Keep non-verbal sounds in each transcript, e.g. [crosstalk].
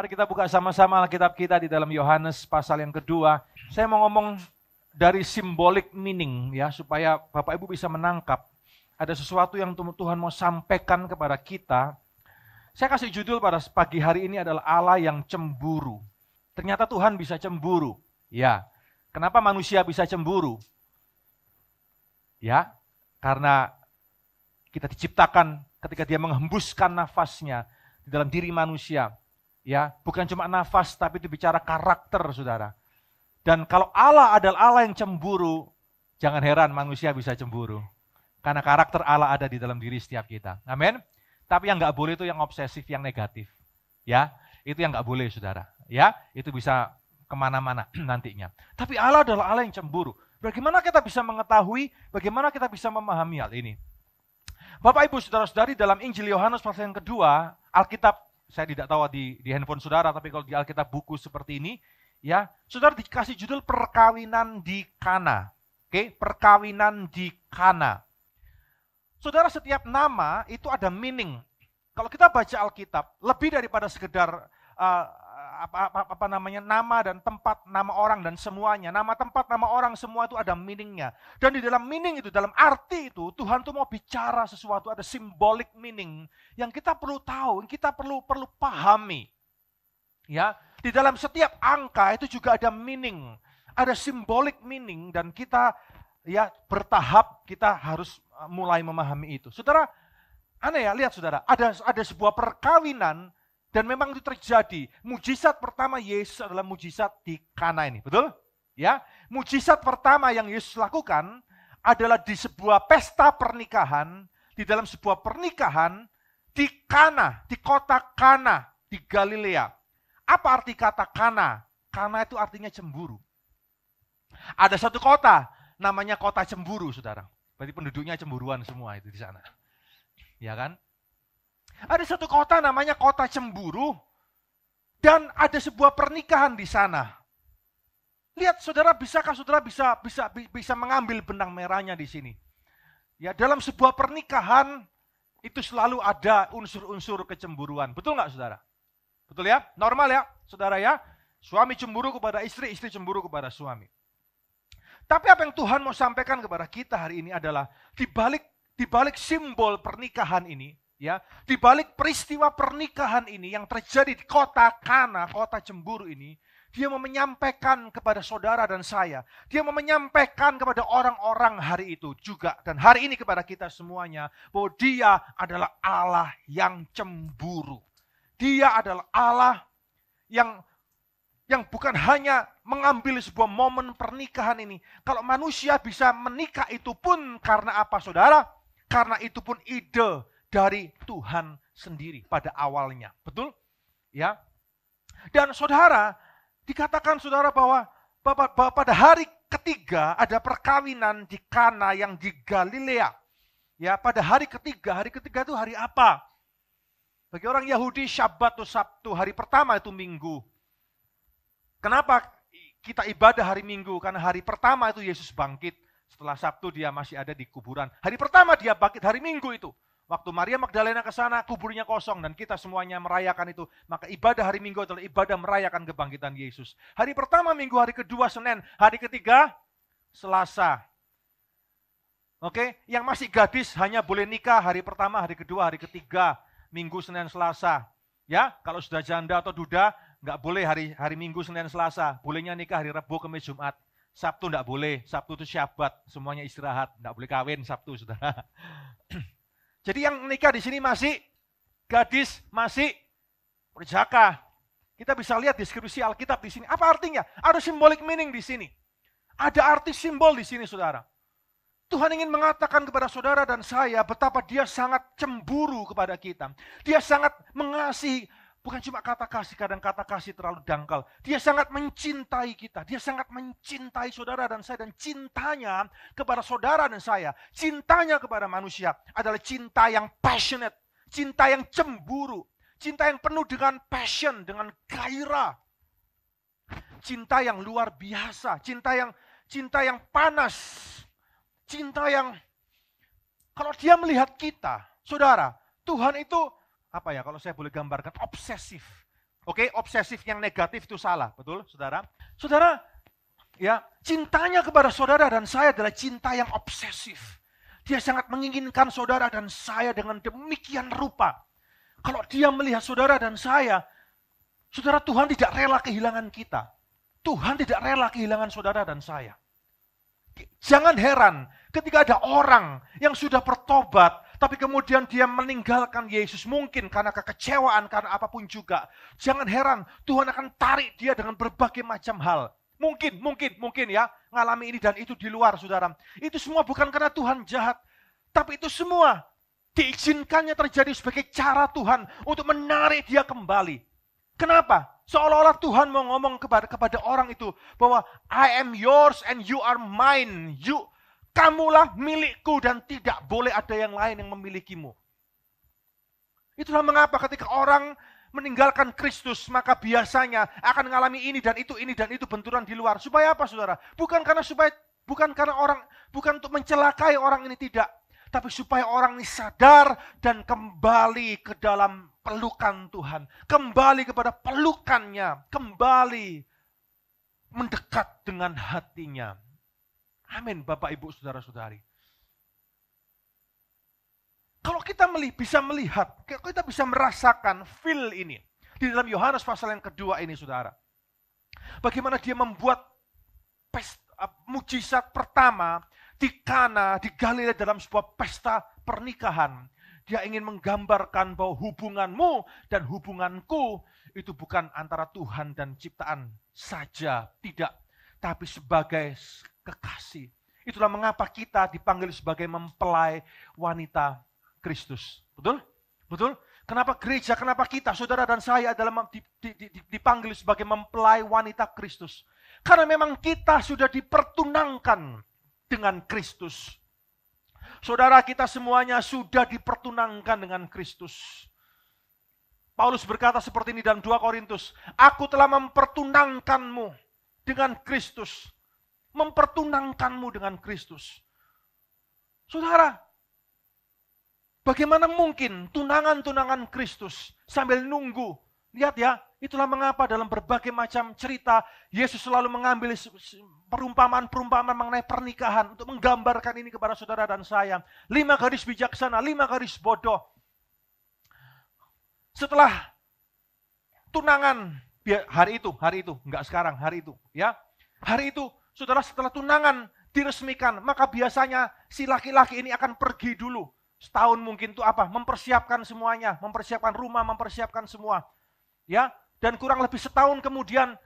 Mari kita buka sama-sama Alkitab kita di dalam Yohanes pasal yang kedua. Saya mau ngomong dari simbolik meaning ya supaya Bapak Ibu bisa menangkap ada sesuatu yang Tuhan mau sampaikan kepada kita. Saya kasih judul pada pagi hari ini adalah Allah yang cemburu. Ternyata Tuhan bisa cemburu. Ya. Kenapa manusia bisa cemburu? Ya, karena kita diciptakan ketika dia menghembuskan nafasnya di dalam diri manusia Ya, bukan cuma nafas tapi itu bicara karakter, Saudara. Dan kalau Allah adalah Allah yang cemburu, jangan heran manusia bisa cemburu. Karena karakter Allah ada di dalam diri setiap kita. Amin. Tapi yang nggak boleh itu yang obsesif, yang negatif. Ya, itu yang nggak boleh, Saudara. Ya, itu bisa kemana-mana [clears throat] nantinya. Tapi Allah adalah Allah yang cemburu. Bagaimana kita bisa mengetahui, bagaimana kita bisa memahami hal ini? Bapak Ibu Saudara-saudari dalam Injil Yohanes pasal yang kedua, Alkitab saya tidak tahu di, di handphone saudara, tapi kalau di Alkitab buku seperti ini, ya, saudara dikasih judul perkawinan di Kana. Oke, okay? perkawinan di Kana. Saudara, setiap nama itu ada meaning. Kalau kita baca Alkitab, lebih daripada sekedar uh, apa, apa, apa namanya nama dan tempat nama orang dan semuanya nama tempat nama orang semua itu ada meaningnya dan di dalam meaning itu dalam arti itu Tuhan tuh mau bicara sesuatu ada simbolik meaning yang kita perlu tahu yang kita perlu perlu pahami ya di dalam setiap angka itu juga ada meaning ada simbolik meaning dan kita ya bertahap kita harus eh, mulai memahami itu saudara aneh ya lihat saudara ada ada sebuah perkawinan dan memang itu terjadi. Mujizat pertama Yesus adalah mujizat di Kana ini, betul? Ya, mujizat pertama yang Yesus lakukan adalah di sebuah pesta pernikahan, di dalam sebuah pernikahan di Kana, di kota Kana di Galilea. Apa arti kata Kana? Kana itu artinya cemburu. Ada satu kota namanya kota cemburu, Saudara. Berarti penduduknya cemburuan semua itu di sana. Ya kan? Ada satu kota namanya kota cemburu. Dan ada sebuah pernikahan di sana. Lihat saudara, bisakah saudara bisa bisa bisa mengambil benang merahnya di sini? Ya, dalam sebuah pernikahan itu selalu ada unsur-unsur kecemburuan. Betul nggak saudara? Betul ya? Normal ya, saudara ya? Suami cemburu kepada istri, istri cemburu kepada suami. Tapi apa yang Tuhan mau sampaikan kepada kita hari ini adalah di balik di balik simbol pernikahan ini Ya, di balik peristiwa pernikahan ini yang terjadi di kota Kana, kota cemburu ini, dia mau menyampaikan kepada saudara dan saya, dia mau menyampaikan kepada orang-orang hari itu juga dan hari ini kepada kita semuanya bahwa dia adalah Allah yang cemburu. Dia adalah Allah yang yang bukan hanya mengambil sebuah momen pernikahan ini. Kalau manusia bisa menikah itu pun karena apa saudara? Karena itu pun ide, dari Tuhan sendiri pada awalnya. Betul? Ya. Dan saudara, dikatakan saudara bahwa bahwa pada hari ketiga ada perkawinan di Kana yang di Galilea. Ya, pada hari ketiga, hari ketiga itu hari apa? Bagi orang Yahudi Syabat atau Sabtu, hari pertama itu Minggu. Kenapa kita ibadah hari Minggu? Karena hari pertama itu Yesus bangkit. Setelah Sabtu dia masih ada di kuburan. Hari pertama dia bangkit, hari Minggu itu. Waktu Maria Magdalena ke sana, kuburnya kosong dan kita semuanya merayakan itu. Maka ibadah hari Minggu adalah ibadah merayakan kebangkitan Yesus. Hari pertama Minggu, hari kedua Senin, hari ketiga Selasa. Oke, yang masih gadis hanya boleh nikah hari pertama, hari kedua, hari ketiga, Minggu, Senin, Selasa. Ya, kalau sudah janda atau duda, nggak boleh hari hari Minggu, Senin, Selasa. Bolehnya nikah hari Rabu, Kamis, Jumat. Sabtu nggak boleh, Sabtu itu syabat, semuanya istirahat, nggak boleh kawin Sabtu, sudah. [clears throat] Jadi yang menikah di sini masih gadis, masih perjaka. Kita bisa lihat deskripsi Alkitab di sini. Apa artinya? Ada simbolik meaning di sini. Ada arti simbol di sini, saudara. Tuhan ingin mengatakan kepada saudara dan saya betapa dia sangat cemburu kepada kita. Dia sangat mengasihi Bukan cuma kata kasih, kadang kata kasih terlalu dangkal. Dia sangat mencintai kita. Dia sangat mencintai saudara dan saya. Dan cintanya kepada saudara dan saya. Cintanya kepada manusia adalah cinta yang passionate. Cinta yang cemburu. Cinta yang penuh dengan passion, dengan gairah. Cinta yang luar biasa. Cinta yang cinta yang panas. Cinta yang kalau dia melihat kita, saudara, Tuhan itu apa ya kalau saya boleh gambarkan obsesif. Oke, okay? obsesif yang negatif itu salah, betul Saudara? Saudara, ya, cintanya kepada saudara dan saya adalah cinta yang obsesif. Dia sangat menginginkan saudara dan saya dengan demikian rupa. Kalau dia melihat saudara dan saya, saudara Tuhan tidak rela kehilangan kita. Tuhan tidak rela kehilangan saudara dan saya. Jangan heran ketika ada orang yang sudah bertobat, tapi kemudian dia meninggalkan Yesus mungkin karena kekecewaan, karena apapun juga. Jangan heran, Tuhan akan tarik dia dengan berbagai macam hal. Mungkin, mungkin, mungkin ya, ngalami ini dan itu di luar saudara. Itu semua bukan karena Tuhan jahat, tapi itu semua diizinkannya terjadi sebagai cara Tuhan untuk menarik dia kembali. Kenapa? Seolah-olah Tuhan mau ngomong kepada, kepada orang itu bahwa I am yours and you are mine. You Kamulah milikku dan tidak boleh ada yang lain yang memilikimu. Itulah mengapa ketika orang meninggalkan Kristus, maka biasanya akan mengalami ini dan itu, ini dan itu benturan di luar. Supaya apa, saudara? Bukan karena supaya, bukan karena orang, bukan untuk mencelakai orang ini tidak, tapi supaya orang ini sadar dan kembali ke dalam pelukan Tuhan, kembali kepada pelukannya, kembali mendekat dengan hatinya. Amin, Bapak Ibu saudara-saudari. Kalau kita bisa melihat, kalau kita bisa merasakan feel ini di dalam Yohanes pasal yang kedua ini, saudara. Bagaimana dia membuat pesta, mujizat pertama di Kana, di Galilea dalam sebuah pesta pernikahan. Dia ingin menggambarkan bahwa hubunganmu dan hubunganku itu bukan antara Tuhan dan ciptaan saja, tidak. Tapi sebagai kekasih. Itulah mengapa kita dipanggil sebagai mempelai wanita Kristus. Betul? Betul? Kenapa gereja, kenapa kita, saudara dan saya adalah dipanggil sebagai mempelai wanita Kristus? Karena memang kita sudah dipertunangkan dengan Kristus. Saudara kita semuanya sudah dipertunangkan dengan Kristus. Paulus berkata seperti ini dalam 2 Korintus, Aku telah mempertunangkanmu dengan Kristus mempertunangkanmu dengan Kristus. Saudara, bagaimana mungkin tunangan-tunangan Kristus sambil nunggu? Lihat ya, itulah mengapa dalam berbagai macam cerita Yesus selalu mengambil perumpamaan-perumpamaan mengenai pernikahan untuk menggambarkan ini kepada saudara dan saya. Lima garis bijaksana, lima garis bodoh. Setelah tunangan hari itu, hari itu, enggak sekarang, hari itu, ya. Hari itu Saudara setelah tunangan diresmikan, maka biasanya si laki-laki ini akan pergi dulu. Setahun mungkin itu apa? Mempersiapkan semuanya, mempersiapkan rumah, mempersiapkan semua. Ya, dan kurang lebih setahun kemudian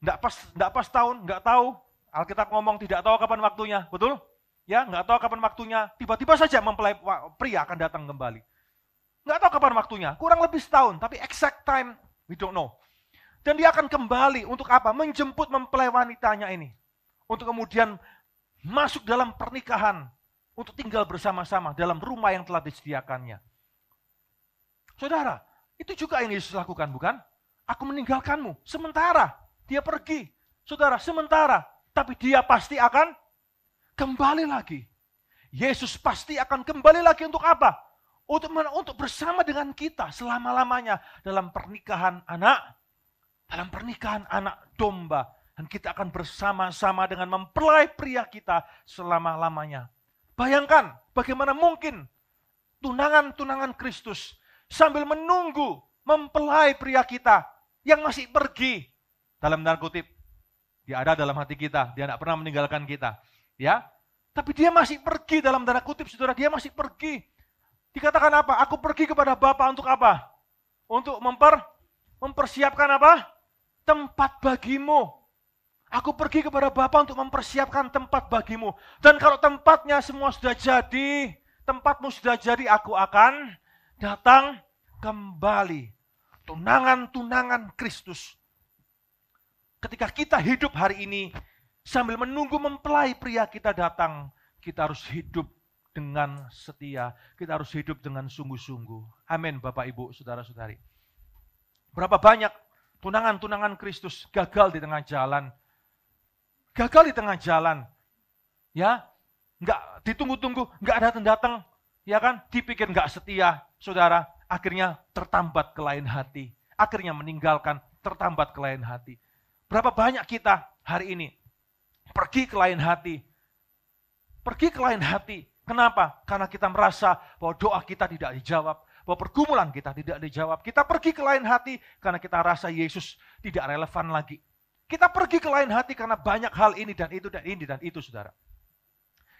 enggak pas enggak pas tahun, enggak tahu. Alkitab ngomong tidak tahu kapan waktunya, betul? Ya, enggak tahu kapan waktunya. Tiba-tiba saja mempelai pria akan datang kembali. Enggak tahu kapan waktunya, kurang lebih setahun, tapi exact time we don't know. Dan dia akan kembali untuk apa? Menjemput mempelai wanitanya ini. Untuk kemudian masuk dalam pernikahan. Untuk tinggal bersama-sama dalam rumah yang telah disediakannya. Saudara, itu juga yang Yesus lakukan bukan? Aku meninggalkanmu. Sementara dia pergi. Saudara, sementara. Tapi dia pasti akan kembali lagi. Yesus pasti akan kembali lagi untuk apa? Untuk, untuk bersama dengan kita selama-lamanya dalam pernikahan anak dalam pernikahan anak domba. Dan kita akan bersama-sama dengan mempelai pria kita selama-lamanya. Bayangkan bagaimana mungkin tunangan-tunangan Kristus sambil menunggu mempelai pria kita yang masih pergi dalam tanda kutip. Dia ada dalam hati kita, dia tidak pernah meninggalkan kita. Ya, tapi dia masih pergi dalam tanda kutip, saudara. Dia masih pergi. Dikatakan apa? Aku pergi kepada Bapa untuk apa? Untuk memper mempersiapkan apa? tempat bagimu. Aku pergi kepada Bapa untuk mempersiapkan tempat bagimu. Dan kalau tempatnya semua sudah jadi, tempatmu sudah jadi, aku akan datang kembali. Tunangan-tunangan Kristus. Ketika kita hidup hari ini, sambil menunggu mempelai pria kita datang, kita harus hidup dengan setia. Kita harus hidup dengan sungguh-sungguh. Amin Bapak Ibu, Saudara-saudari. Berapa banyak tunangan-tunangan Kristus gagal di tengah jalan. Gagal di tengah jalan. Ya, nggak ditunggu-tunggu, nggak ada datang, ya kan? Dipikir nggak setia, saudara. Akhirnya tertambat ke lain hati. Akhirnya meninggalkan, tertambat ke lain hati. Berapa banyak kita hari ini pergi ke lain hati. Pergi ke lain hati. Kenapa? Karena kita merasa bahwa doa kita tidak dijawab bahwa pergumulan kita tidak dijawab. Kita pergi ke lain hati karena kita rasa Yesus tidak relevan lagi. Kita pergi ke lain hati karena banyak hal ini dan itu dan ini dan itu, saudara.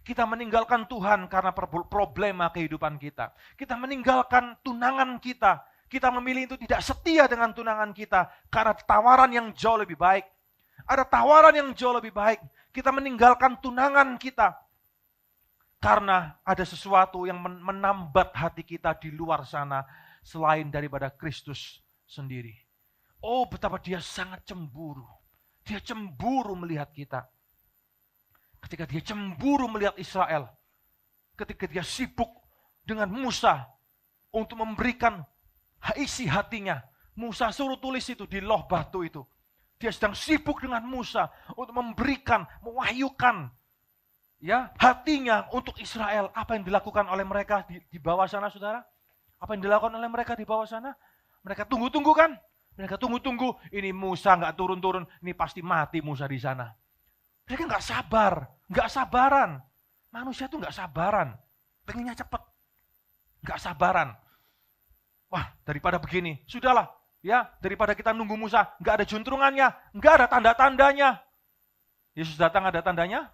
Kita meninggalkan Tuhan karena problema kehidupan kita. Kita meninggalkan tunangan kita. Kita memilih itu tidak setia dengan tunangan kita karena tawaran yang jauh lebih baik. Ada tawaran yang jauh lebih baik. Kita meninggalkan tunangan kita karena ada sesuatu yang menambat hati kita di luar sana selain daripada Kristus sendiri. Oh betapa dia sangat cemburu. Dia cemburu melihat kita. Ketika dia cemburu melihat Israel. Ketika dia sibuk dengan Musa untuk memberikan isi hatinya. Musa suruh tulis itu di loh batu itu. Dia sedang sibuk dengan Musa untuk memberikan, mewahyukan ya hatinya untuk Israel. Apa yang dilakukan oleh mereka di, di bawah sana, saudara? Apa yang dilakukan oleh mereka di bawah sana? Mereka tunggu-tunggu kan? Mereka tunggu-tunggu. Ini Musa nggak turun-turun, ini pasti mati Musa di sana. Mereka nggak sabar, nggak sabaran. Manusia tuh nggak sabaran, pengennya cepet, nggak sabaran. Wah, daripada begini, sudahlah, ya daripada kita nunggu Musa, nggak ada juntrungannya, nggak ada tanda-tandanya. Yesus datang ada tandanya,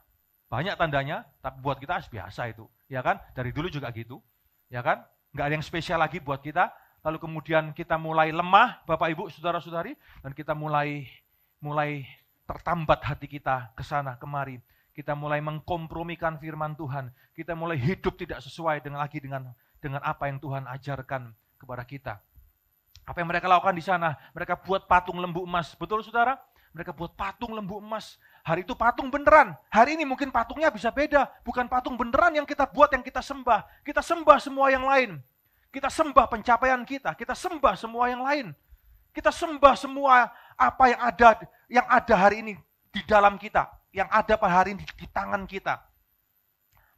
banyak tandanya, tapi buat kita biasa itu. Ya kan? Dari dulu juga gitu. Ya kan? Enggak ada yang spesial lagi buat kita. Lalu kemudian kita mulai lemah, Bapak Ibu, Saudara-saudari, dan kita mulai mulai tertambat hati kita ke sana kemari. Kita mulai mengkompromikan firman Tuhan. Kita mulai hidup tidak sesuai dengan lagi dengan dengan apa yang Tuhan ajarkan kepada kita. Apa yang mereka lakukan di sana? Mereka buat patung lembu emas. Betul saudara? Mereka buat patung lembu emas Hari itu patung beneran. Hari ini mungkin patungnya bisa beda. Bukan patung beneran yang kita buat, yang kita sembah. Kita sembah semua yang lain. Kita sembah pencapaian kita. Kita sembah semua yang lain. Kita sembah semua apa yang ada yang ada hari ini di dalam kita. Yang ada pada hari ini di tangan kita.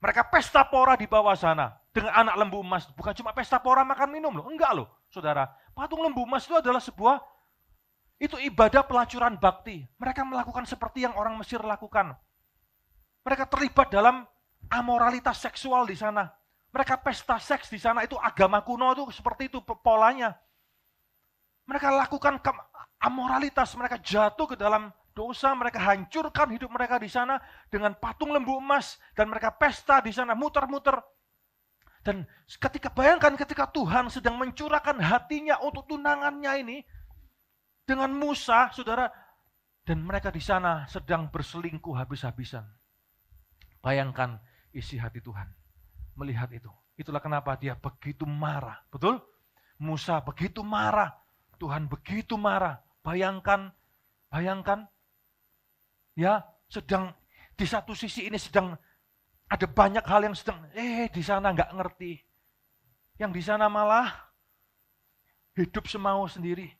Mereka pesta pora di bawah sana. Dengan anak lembu emas. Bukan cuma pesta pora makan minum loh. Enggak loh, saudara. Patung lembu emas itu adalah sebuah itu ibadah pelacuran bakti. Mereka melakukan seperti yang orang Mesir lakukan. Mereka terlibat dalam amoralitas seksual di sana. Mereka pesta seks di sana. Itu agama kuno itu seperti itu polanya. Mereka lakukan amoralitas. Mereka jatuh ke dalam dosa. Mereka hancurkan hidup mereka di sana dengan patung lembu emas. Dan mereka pesta di sana, muter-muter. Dan ketika bayangkan ketika Tuhan sedang mencurahkan hatinya untuk tunangannya ini, dengan Musa, saudara, dan mereka di sana sedang berselingkuh habis-habisan. Bayangkan isi hati Tuhan melihat itu. Itulah kenapa dia begitu marah, betul? Musa begitu marah, Tuhan begitu marah. Bayangkan, bayangkan, ya sedang di satu sisi ini sedang ada banyak hal yang sedang, eh di sana nggak ngerti. Yang di sana malah hidup semau sendiri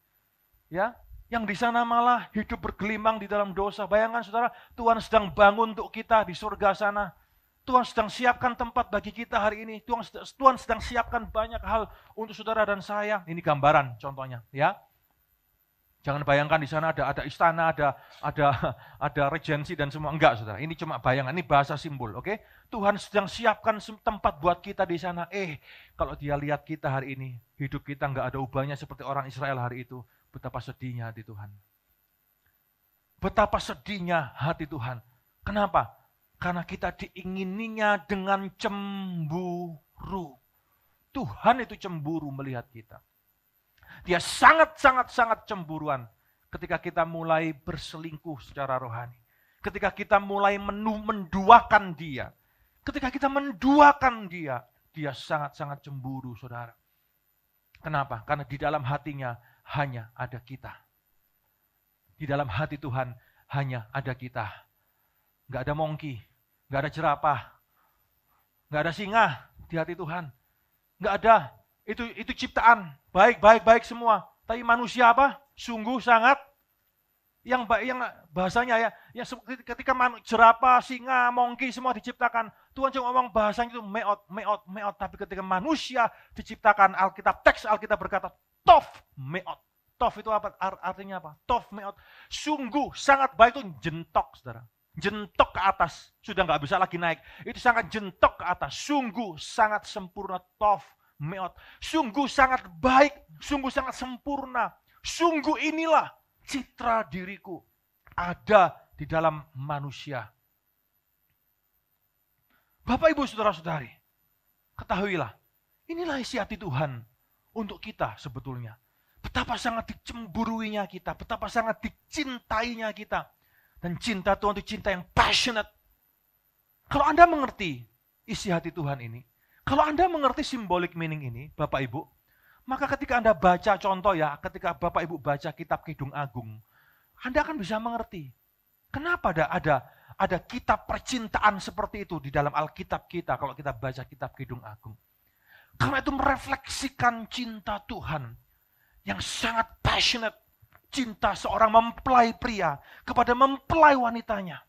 ya yang di sana malah hidup bergelimang di dalam dosa. Bayangkan saudara, Tuhan sedang bangun untuk kita di surga sana. Tuhan sedang siapkan tempat bagi kita hari ini. Tuhan, Tuhan sedang siapkan banyak hal untuk saudara dan saya. Ini gambaran contohnya, ya. Jangan bayangkan di sana ada ada istana, ada ada [laughs] ada regensi dan semua enggak, saudara. Ini cuma bayangan, ini bahasa simbol, oke? Okay? Tuhan sedang siapkan tempat buat kita di sana. Eh, kalau dia lihat kita hari ini, hidup kita enggak ada ubahnya seperti orang Israel hari itu. Betapa sedihnya hati Tuhan. Betapa sedihnya hati Tuhan. Kenapa? Karena kita diingininya dengan cemburu. Tuhan itu cemburu melihat kita. Dia sangat-sangat-sangat cemburuan ketika kita mulai berselingkuh secara rohani. Ketika kita mulai menu, menduakan dia. Ketika kita menduakan dia, dia sangat-sangat cemburu saudara. Kenapa? Karena di dalam hatinya hanya ada kita. Di dalam hati Tuhan hanya ada kita. Gak ada mongki, gak ada jerapah, gak ada singa di hati Tuhan. Gak ada. Itu itu ciptaan. Baik, baik, baik semua. Tapi manusia apa? Sungguh sangat yang yang bahasanya ya, yang ketika manu, jerapah, singa, mongki semua diciptakan, Tuhan cuma ngomong bahasanya itu meot, meot, meot. Tapi ketika manusia diciptakan, Alkitab teks Alkitab berkata tof meot. Tof itu apa? Artinya apa? Tof meot. Sungguh sangat baik itu jentok, saudara. Jentok ke atas, sudah nggak bisa lagi naik. Itu sangat jentok ke atas. Sungguh sangat sempurna. Tof meot. Sungguh sangat baik, sungguh sangat sempurna. Sungguh inilah citra diriku ada di dalam manusia. Bapak, Ibu, Saudara-saudari, ketahuilah, inilah isi hati Tuhan untuk kita sebetulnya. Betapa sangat dicemburuinya kita, betapa sangat dicintainya kita. Dan cinta Tuhan itu cinta yang passionate. Kalau Anda mengerti isi hati Tuhan ini, kalau Anda mengerti simbolik meaning ini, Bapak Ibu, maka ketika Anda baca contoh ya, ketika Bapak Ibu baca kitab Kidung Agung, Anda akan bisa mengerti. Kenapa ada ada ada kitab percintaan seperti itu di dalam Alkitab kita kalau kita baca kitab Kidung Agung. Karena itu merefleksikan cinta Tuhan yang sangat passionate. Cinta seorang mempelai pria kepada mempelai wanitanya.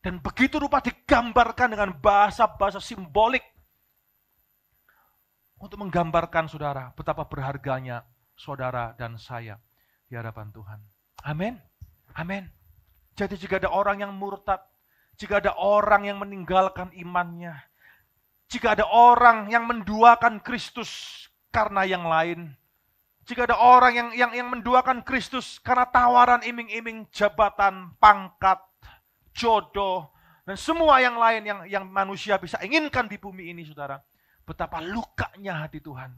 Dan begitu rupa digambarkan dengan bahasa-bahasa simbolik. Untuk menggambarkan saudara betapa berharganya saudara dan saya di hadapan Tuhan. Amin. Amin. Jadi jika ada orang yang murtad, jika ada orang yang meninggalkan imannya, jika ada orang yang menduakan Kristus karena yang lain, jika ada orang yang yang yang menduakan Kristus karena tawaran iming-iming jabatan, pangkat, jodoh, dan semua yang lain yang yang manusia bisa inginkan di bumi ini, saudara. Betapa lukanya hati Tuhan.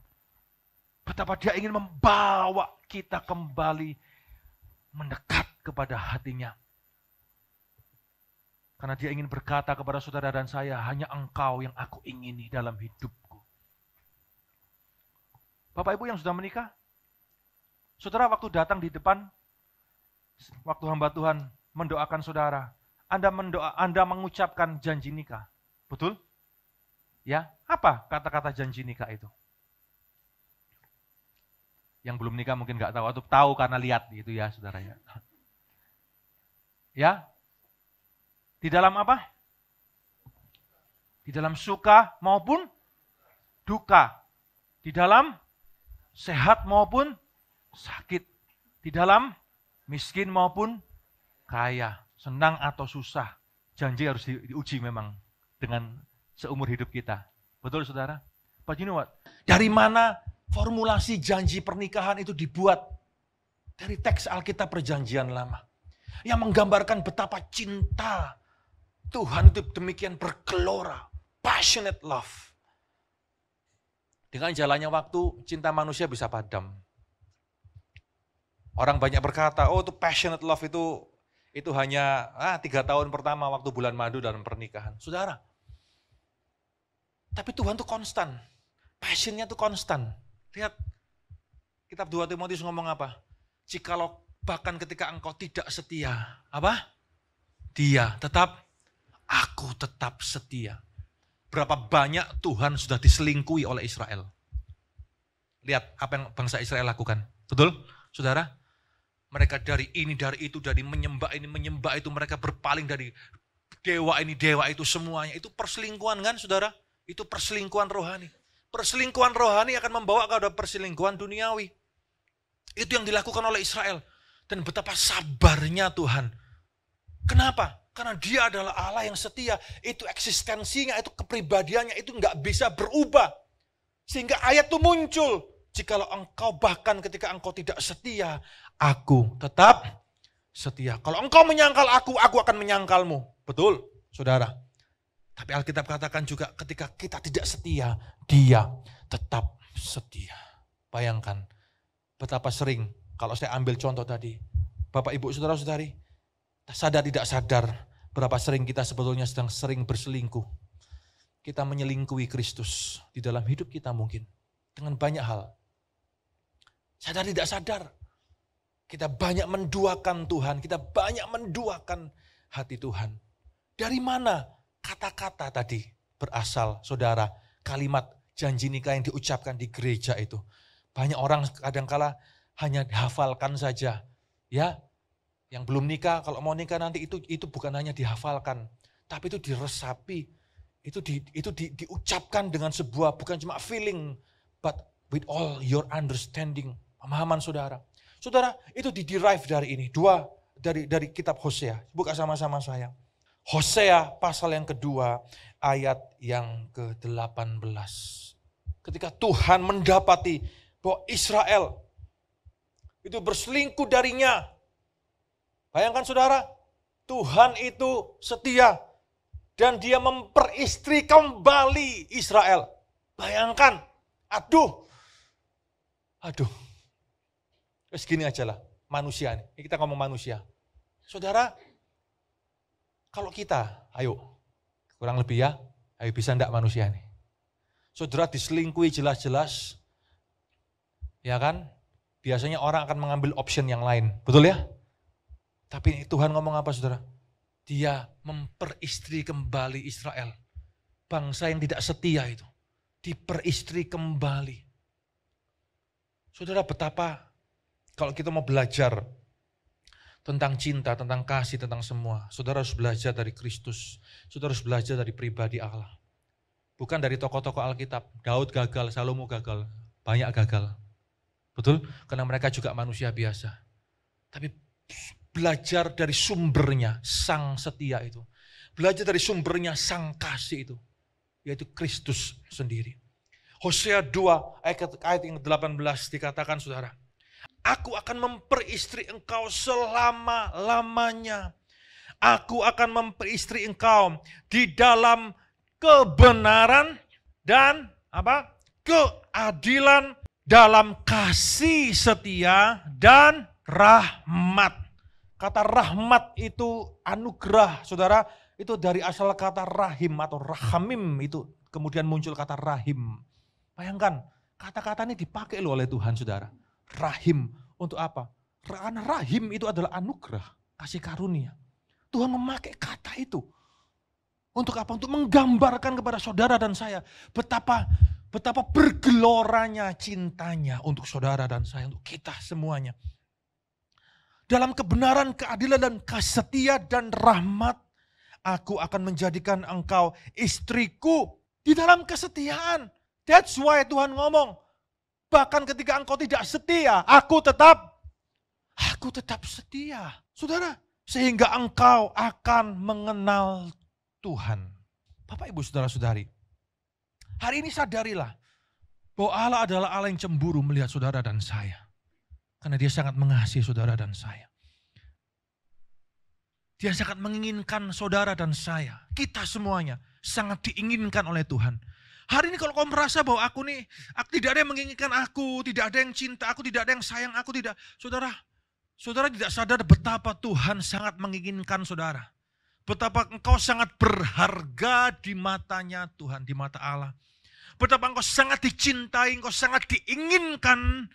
Betapa dia ingin membawa kita kembali mendekat kepada hatinya. Karena dia ingin berkata kepada saudara dan saya, hanya engkau yang aku ingini dalam hidupku. Bapak Ibu yang sudah menikah, saudara waktu datang di depan, waktu hamba Tuhan mendoakan saudara, Anda, mendoa, Anda mengucapkan janji nikah. Betul? Ya, apa kata-kata janji nikah itu? Yang belum nikah mungkin nggak tahu atau tahu karena lihat gitu ya saudaranya. Ya, ya di dalam apa? Di dalam suka maupun duka. Di dalam sehat maupun sakit. Di dalam miskin maupun kaya. Senang atau susah. Janji harus di, diuji memang dengan seumur hidup kita. Betul saudara? But you know what? Dari mana formulasi janji pernikahan itu dibuat? Dari teks Alkitab perjanjian lama. Yang menggambarkan betapa cinta Tuhan itu demikian berkelora, passionate love. Dengan jalannya waktu, cinta manusia bisa padam. Orang banyak berkata, oh itu passionate love itu itu hanya ah, tiga tahun pertama waktu bulan madu dalam pernikahan. Saudara, tapi Tuhan itu konstan. Passionnya itu konstan. Lihat, kitab 2 Timotius ngomong apa? Jikalau bahkan ketika engkau tidak setia, apa? Dia tetap aku tetap setia. Berapa banyak Tuhan sudah diselingkuhi oleh Israel. Lihat apa yang bangsa Israel lakukan. Betul? Saudara, mereka dari ini, dari itu, dari menyembah ini, menyembah itu, mereka berpaling dari dewa ini, dewa itu, semuanya. Itu perselingkuhan kan saudara? Itu perselingkuhan rohani. Perselingkuhan rohani akan membawa kepada perselingkuhan duniawi. Itu yang dilakukan oleh Israel. Dan betapa sabarnya Tuhan. Kenapa? Karena dia adalah Allah yang setia. Itu eksistensinya, itu kepribadiannya, itu nggak bisa berubah. Sehingga ayat itu muncul. Jikalau engkau bahkan ketika engkau tidak setia, aku tetap setia. Kalau engkau menyangkal aku, aku akan menyangkalmu. Betul, saudara. Tapi Alkitab katakan juga ketika kita tidak setia, dia tetap setia. Bayangkan betapa sering kalau saya ambil contoh tadi, Bapak Ibu Saudara-saudari, sadar tidak sadar, berapa sering kita sebetulnya sedang sering berselingkuh. Kita menyelingkuhi Kristus di dalam hidup kita mungkin dengan banyak hal. Sadar tidak sadar, kita banyak menduakan Tuhan, kita banyak menduakan hati Tuhan. Dari mana kata-kata tadi berasal, saudara, kalimat janji nikah yang diucapkan di gereja itu. Banyak orang kadangkala hanya hafalkan saja, ya yang belum nikah, kalau mau nikah nanti itu itu bukan hanya dihafalkan, tapi itu diresapi, itu di, itu di, diucapkan dengan sebuah bukan cuma feeling, but with all your understanding, pemahaman saudara. Saudara, itu di derive dari ini, dua dari dari kitab Hosea. Buka sama-sama saya. Hosea pasal yang kedua ayat yang ke-18. Ketika Tuhan mendapati bahwa Israel itu berselingkuh darinya, Bayangkan saudara, Tuhan itu setia dan dia memperistri kembali Israel. Bayangkan, aduh, aduh. Terus gini aja lah, manusia nih. Ini kita ngomong manusia. Saudara, kalau kita, ayo, kurang lebih ya, ayo bisa ndak manusia nih. Saudara diselingkuhi jelas-jelas, ya kan? Biasanya orang akan mengambil option yang lain, betul ya? Tapi Tuhan ngomong apa saudara? Dia memperistri kembali Israel. Bangsa yang tidak setia itu. Diperistri kembali. Saudara betapa kalau kita mau belajar tentang cinta, tentang kasih, tentang semua. Saudara harus belajar dari Kristus. Saudara harus belajar dari pribadi Allah. Bukan dari tokoh-tokoh Alkitab. Daud gagal, Salomo gagal, banyak gagal. Betul? Karena mereka juga manusia biasa. Tapi belajar dari sumbernya sang setia itu. Belajar dari sumbernya sang kasih itu. Yaitu Kristus sendiri. Hosea 2 ayat, ayat yang 18 dikatakan saudara. Aku akan memperistri engkau selama-lamanya. Aku akan memperistri engkau di dalam kebenaran dan apa? keadilan dalam kasih setia dan rahmat. Kata rahmat itu anugerah, saudara, itu dari asal kata rahim atau rahamim itu kemudian muncul kata rahim. Bayangkan, kata-kata ini dipakai loh oleh Tuhan, saudara. Rahim untuk apa? Karena rahim itu adalah anugerah, kasih karunia. Tuhan memakai kata itu. Untuk apa? Untuk menggambarkan kepada saudara dan saya betapa betapa bergeloranya cintanya untuk saudara dan saya, untuk kita semuanya dalam kebenaran, keadilan, dan kasih setia dan rahmat. Aku akan menjadikan engkau istriku di dalam kesetiaan. That's why Tuhan ngomong, bahkan ketika engkau tidak setia, aku tetap, aku tetap setia. Saudara, sehingga engkau akan mengenal Tuhan. Bapak, Ibu, Saudara-saudari, hari ini sadarilah bahwa Allah adalah Allah yang cemburu melihat saudara dan saya. Karena dia sangat mengasihi saudara dan saya. Dia sangat menginginkan saudara dan saya, kita semuanya, sangat diinginkan oleh Tuhan. Hari ini kalau kau merasa bahwa aku nih, aku, tidak ada yang menginginkan aku, tidak ada yang cinta aku, tidak ada yang sayang aku, tidak. Saudara, saudara tidak sadar betapa Tuhan sangat menginginkan saudara. Betapa engkau sangat berharga di matanya Tuhan, di mata Allah. Betapa engkau sangat dicintai, engkau sangat diinginkan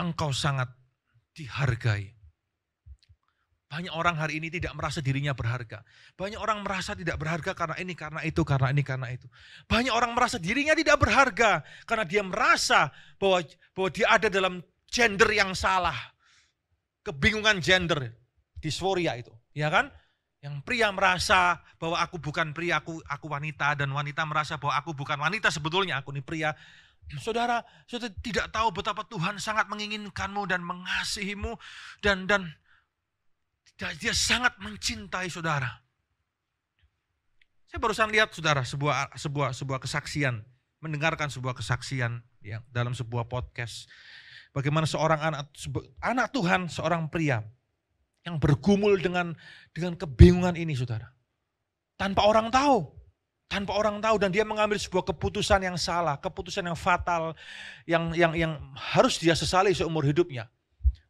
engkau sangat dihargai. Banyak orang hari ini tidak merasa dirinya berharga. Banyak orang merasa tidak berharga karena ini, karena itu, karena ini, karena itu. Banyak orang merasa dirinya tidak berharga karena dia merasa bahwa bahwa dia ada dalam gender yang salah. Kebingungan gender, disforia itu, ya kan? Yang pria merasa bahwa aku bukan pria, aku aku wanita dan wanita merasa bahwa aku bukan wanita sebetulnya, aku ini pria. Saudara, saudara tidak tahu betapa Tuhan sangat menginginkanmu dan mengasihimu dan dan dia sangat mencintai saudara. Saya barusan lihat saudara sebuah sebuah sebuah kesaksian, mendengarkan sebuah kesaksian ya, dalam sebuah podcast. Bagaimana seorang anak anak Tuhan, seorang pria yang bergumul dengan dengan kebingungan ini saudara. Tanpa orang tahu, tanpa orang tahu dan dia mengambil sebuah keputusan yang salah, keputusan yang fatal yang yang yang harus dia sesali seumur hidupnya.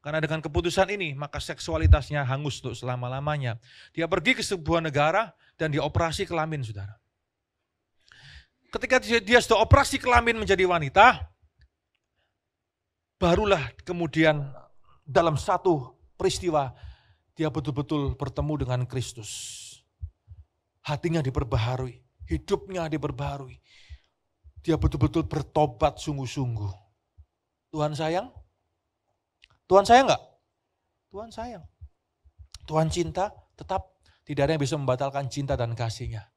Karena dengan keputusan ini maka seksualitasnya hangus untuk selama-lamanya. Dia pergi ke sebuah negara dan dioperasi operasi kelamin, Saudara. Ketika dia sudah operasi kelamin menjadi wanita, barulah kemudian dalam satu peristiwa dia betul-betul bertemu dengan Kristus. Hatinya diperbaharui hidupnya diperbarui. Dia betul-betul bertobat sungguh-sungguh. Tuhan sayang? Tuhan sayang enggak? Tuhan sayang. Tuhan cinta tetap tidak ada yang bisa membatalkan cinta dan kasihnya.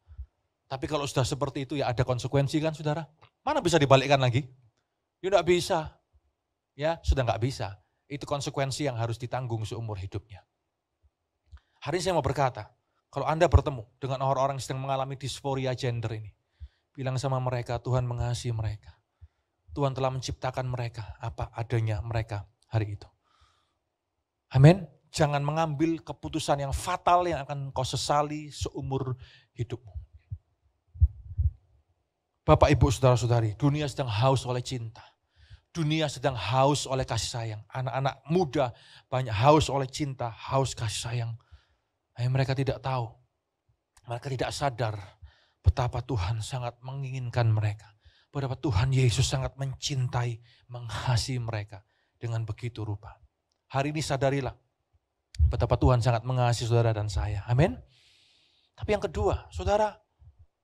Tapi kalau sudah seperti itu ya ada konsekuensi kan saudara? Mana bisa dibalikkan lagi? Ya enggak bisa. Ya sudah enggak bisa. Itu konsekuensi yang harus ditanggung seumur hidupnya. Hari ini saya mau berkata, kalau Anda bertemu dengan orang-orang yang sedang mengalami disforia gender ini, bilang sama mereka, Tuhan mengasihi mereka. Tuhan telah menciptakan mereka apa adanya mereka hari itu. Amin. Jangan mengambil keputusan yang fatal yang akan kau sesali seumur hidupmu. Bapak, Ibu, Saudara-saudari, dunia sedang haus oleh cinta. Dunia sedang haus oleh kasih sayang. Anak-anak muda banyak haus oleh cinta, haus kasih sayang. Hanya mereka tidak tahu. Mereka tidak sadar betapa Tuhan sangat menginginkan mereka. Betapa Tuhan Yesus sangat mencintai, mengasihi mereka dengan begitu rupa. Hari ini sadarilah betapa Tuhan sangat mengasihi saudara dan saya. Amin. Tapi yang kedua, saudara,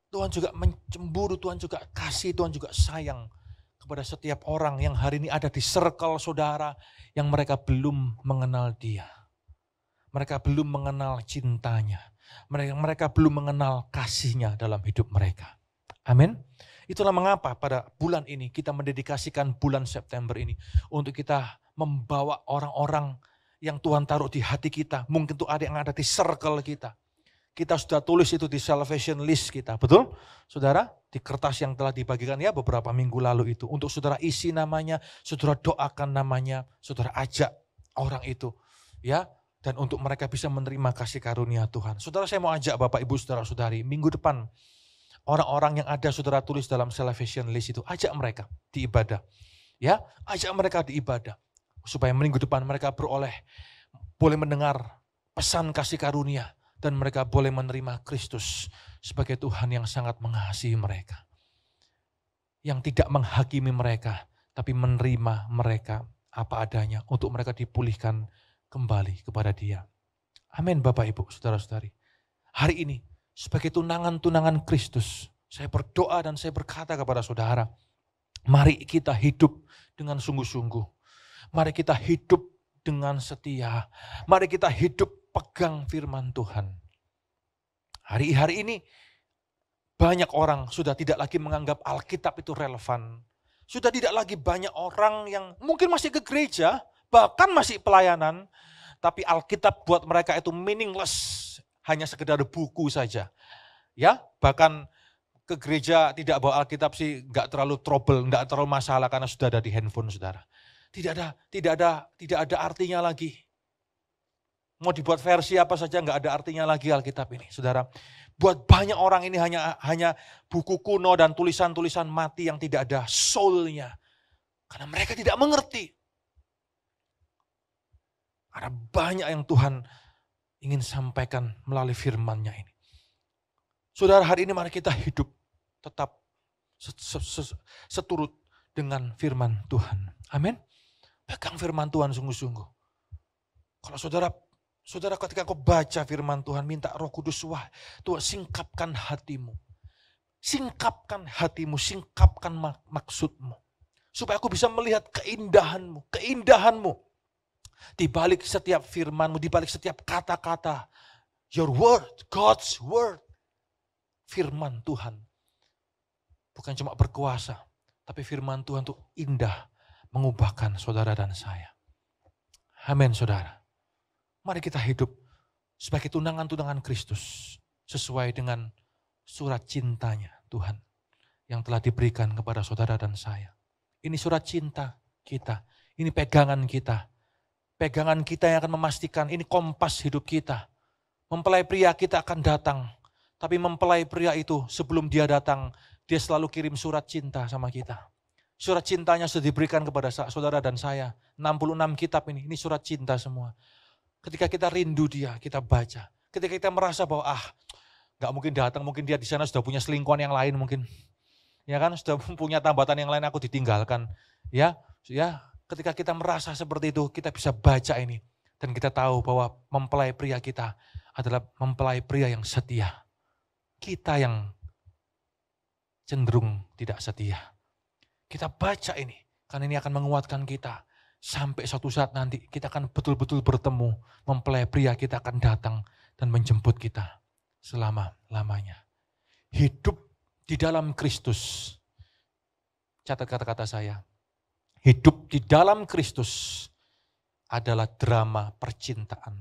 Tuhan juga mencemburu, Tuhan juga kasih, Tuhan juga sayang kepada setiap orang yang hari ini ada di circle saudara yang mereka belum mengenal dia. Mereka belum mengenal cintanya. Mereka, mereka belum mengenal kasihnya dalam hidup mereka. Amin. Itulah mengapa pada bulan ini kita mendedikasikan bulan September ini untuk kita membawa orang-orang yang Tuhan taruh di hati kita. Mungkin itu ada yang ada di circle kita. Kita sudah tulis itu di salvation list kita, betul? Saudara, di kertas yang telah dibagikan ya beberapa minggu lalu itu. Untuk saudara isi namanya, saudara doakan namanya, saudara ajak orang itu. Ya, dan untuk mereka bisa menerima kasih karunia Tuhan. Saudara saya mau ajak Bapak Ibu Saudara-saudari minggu depan orang-orang yang ada saudara tulis dalam salvation list itu ajak mereka di ibadah. Ya, ajak mereka di ibadah supaya minggu depan mereka beroleh boleh mendengar pesan kasih karunia dan mereka boleh menerima Kristus sebagai Tuhan yang sangat mengasihi mereka. Yang tidak menghakimi mereka tapi menerima mereka apa adanya untuk mereka dipulihkan kembali kepada dia. Amin Bapak Ibu, Saudara-saudari. Hari ini sebagai tunangan-tunangan Kristus, saya berdoa dan saya berkata kepada saudara, mari kita hidup dengan sungguh-sungguh. Mari kita hidup dengan setia. Mari kita hidup pegang firman Tuhan. Hari-hari ini banyak orang sudah tidak lagi menganggap Alkitab itu relevan. Sudah tidak lagi banyak orang yang mungkin masih ke gereja, bahkan masih pelayanan, tapi Alkitab buat mereka itu meaningless, hanya sekedar buku saja. Ya, bahkan ke gereja tidak bawa Alkitab sih nggak terlalu trouble, nggak terlalu masalah karena sudah ada di handphone saudara. Tidak ada, tidak ada, tidak ada artinya lagi. Mau dibuat versi apa saja nggak ada artinya lagi Alkitab ini, saudara. Buat banyak orang ini hanya hanya buku kuno dan tulisan-tulisan mati yang tidak ada soulnya. Karena mereka tidak mengerti ada banyak yang Tuhan ingin sampaikan melalui firmannya ini. Saudara hari ini mari kita hidup tetap seturut dengan firman Tuhan. Amin. Pegang firman Tuhan sungguh-sungguh. Kalau saudara saudara ketika kau baca firman Tuhan minta Roh Kudus wah Tuhan singkapkan hatimu. Singkapkan hatimu, singkapkan maksudmu. Supaya aku bisa melihat keindahanmu, keindahanmu di balik setiap firmanmu, di balik setiap kata-kata. Your word, God's word. Firman Tuhan. Bukan cuma berkuasa, tapi firman Tuhan itu indah. Mengubahkan saudara dan saya. Amin saudara. Mari kita hidup sebagai tunangan-tunangan Kristus. Sesuai dengan surat cintanya Tuhan yang telah diberikan kepada saudara dan saya. Ini surat cinta kita, ini pegangan kita pegangan kita yang akan memastikan ini kompas hidup kita. Mempelai pria kita akan datang, tapi mempelai pria itu sebelum dia datang, dia selalu kirim surat cinta sama kita. Surat cintanya sudah diberikan kepada saudara dan saya. 66 kitab ini, ini surat cinta semua. Ketika kita rindu dia, kita baca. Ketika kita merasa bahwa ah, nggak mungkin datang, mungkin dia di sana sudah punya selingkuhan yang lain mungkin. Ya kan, sudah [laughs] punya tambatan yang lain aku ditinggalkan. Ya, ya ketika kita merasa seperti itu, kita bisa baca ini. Dan kita tahu bahwa mempelai pria kita adalah mempelai pria yang setia. Kita yang cenderung tidak setia. Kita baca ini, karena ini akan menguatkan kita. Sampai suatu saat nanti kita akan betul-betul bertemu. Mempelai pria kita akan datang dan menjemput kita selama-lamanya. Hidup di dalam Kristus. Catat kata-kata saya, hidup di dalam Kristus adalah drama percintaan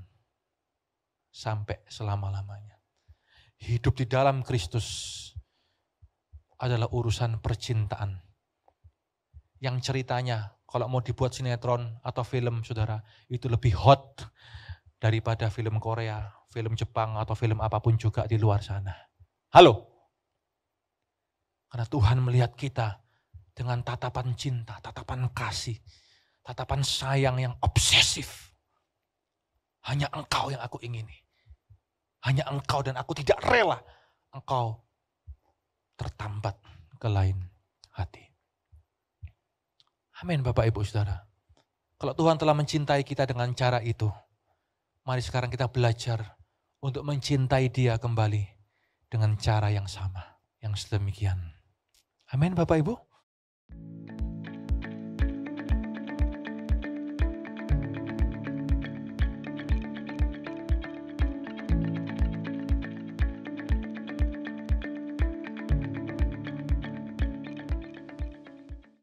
sampai selama-lamanya. Hidup di dalam Kristus adalah urusan percintaan. Yang ceritanya kalau mau dibuat sinetron atau film saudara itu lebih hot daripada film Korea, film Jepang atau film apapun juga di luar sana. Halo. Karena Tuhan melihat kita dengan tatapan cinta, tatapan kasih, tatapan sayang yang obsesif. Hanya engkau yang aku ingini. Hanya engkau dan aku tidak rela engkau tertambat ke lain hati. Amin Bapak Ibu Saudara. Kalau Tuhan telah mencintai kita dengan cara itu, mari sekarang kita belajar untuk mencintai dia kembali dengan cara yang sama, yang sedemikian. Amin Bapak Ibu. Thank you.